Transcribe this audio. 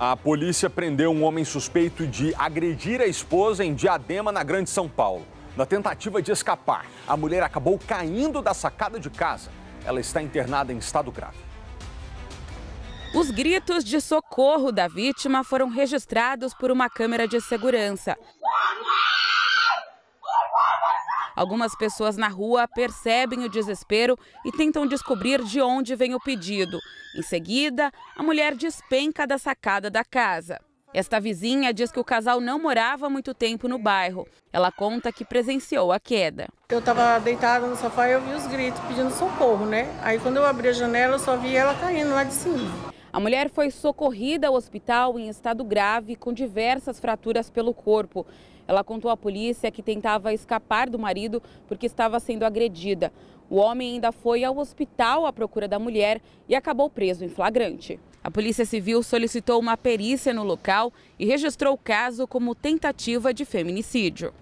A polícia prendeu um homem suspeito de agredir a esposa em Diadema, na Grande São Paulo. Na tentativa de escapar, a mulher acabou caindo da sacada de casa. Ela está internada em estado grave. Os gritos de socorro da vítima foram registrados por uma câmera de segurança. Algumas pessoas na rua percebem o desespero e tentam descobrir de onde vem o pedido. Em seguida, a mulher despenca da sacada da casa. Esta vizinha diz que o casal não morava muito tempo no bairro. Ela conta que presenciou a queda. Eu estava deitada no sofá e eu vi os gritos pedindo socorro, né? Aí quando eu abri a janela, eu só vi ela caindo lá de cima. A mulher foi socorrida ao hospital em estado grave, com diversas fraturas pelo corpo. Ela contou à polícia que tentava escapar do marido porque estava sendo agredida. O homem ainda foi ao hospital à procura da mulher e acabou preso em flagrante. A Polícia Civil solicitou uma perícia no local e registrou o caso como tentativa de feminicídio.